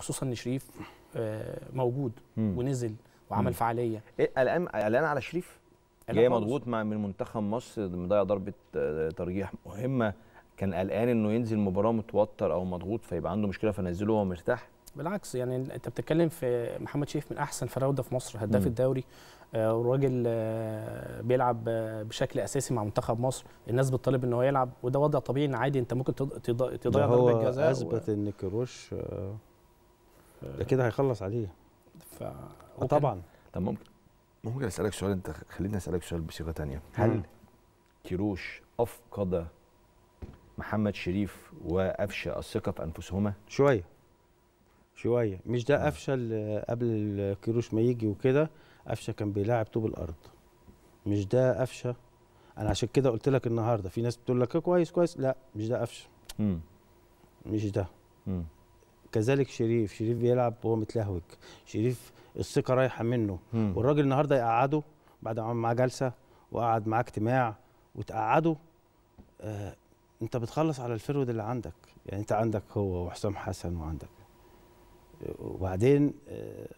وخصوصا ان شريف آه، موجود ونزل وعمل فعاليه إيه، قلقان قلقان على شريف؟ جاي مضغوط مع من منتخب مصر مضيع ضربه آه، ترجيح مهمه كان قلقان انه ينزل مباراه متوتر او مضغوط فيبقى عنده مشكله فنزله وهو مرتاح بالعكس يعني انت بتتكلم في محمد شريف من احسن فراوده في مصر هداف الدوري آه، وراجل بيلعب بشكل اساسي مع منتخب مصر الناس بتطالب ان هو يلعب وده وضع طبيعي عادي انت ممكن تضيع ضربه جزاء اثبت و... ان كروش ده كده هيخلص عليه ف آه، طبعا طب ممكن ممكن اسالك سؤال انت خليني اسالك سؤال بصيغه ثانيه هل كيروش افقد محمد شريف وقفشه الثقه في انفسهما شويه شويه مش ده قفشه قبل كيروش ما يجي وكده قفشه كان بيلاعب طوب الارض مش ده قفشه انا عشان كده قلت لك النهارده في ناس بتقول لك أه، كويس كويس لا مش ده قفشه مش ده كذلك شريف شريف بيلعب وهو متلهوج شريف الثقه رايحه منه مم. والراجل النهارده يقعده بعد ما عمل معاه جلسه وقعد معاه اجتماع وتقعده آه انت بتخلص على الفرود اللي عندك يعني انت عندك هو وحسام حسن وعندك آه، وبعدين آه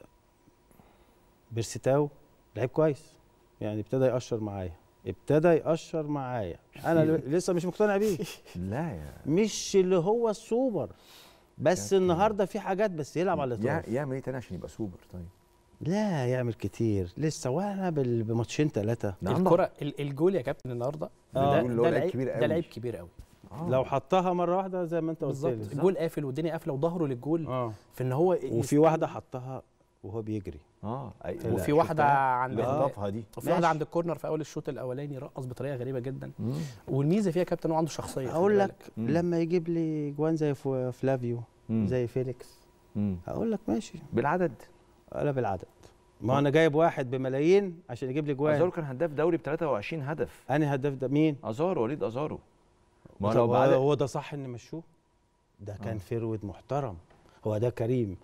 بيرستاو لعيب كويس يعني ابتدى يقشر معايا ابتدى يقشر معايا انا لسه مش مقتنع بيه لا يا مش اللي هو السوبر بس النهارده في حاجات بس يلعب على الاطراف يعمل ايه تاني عشان يبقى سوبر طيب لا يعمل كتير لسه واحنا بماتشين ثلاثه نعم. الكره الجول يا كابتن النهارده ده, آه. ده لعيب كبير قوي ده لعيب كبير قوي آه. لو حطها مره واحده زي ما انت قلت بالظبط الجول قافل والدنيا قافله وظهره للجول آه. في ان هو وفي واحده حطها وهو بيجري اه وفي واحده عند آه. دي وفي واحده عند الكورنر في اول الشوط الاولاني رقص بطريقه غريبه جدا مم. والميزه فيها كابتن هو عنده شخصيه اقول لك لما يجيب لي جوان زي فلافيو مم. زي فيليكس هقول لك ماشي بالعدد ولا بالعدد ما انا جايب واحد بملايين عشان يجيب لي جوان ازارو كان هداف دوري ب 23 هدف انا هداف ده مين ازارو وليد ازارو ما هو ده صح ان مشوه ده كان آه. محترم هو ده كريم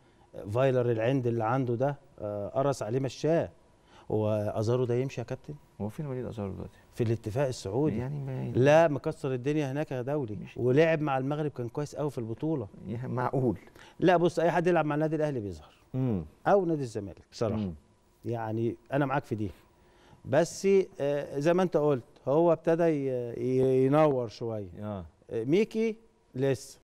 فايلر العند اللي عنده ده آه، قرص عليه مشاه هو ازارو ده يمشي يا كابتن هو فين وليد ازارو دلوقتي في الاتفاق السعودي يعني ما لا مكسر الدنيا هناك يا دولي ولعب مع المغرب كان كويس قوي في البطوله معقول لا بص اي حد يلعب مع النادي الاهلي بيظهر او نادي الزمالك بصراحه مم. يعني انا معاك في دي بس آه، زي ما انت قلت هو ابتدى ينور شويه آه. ميكي لسه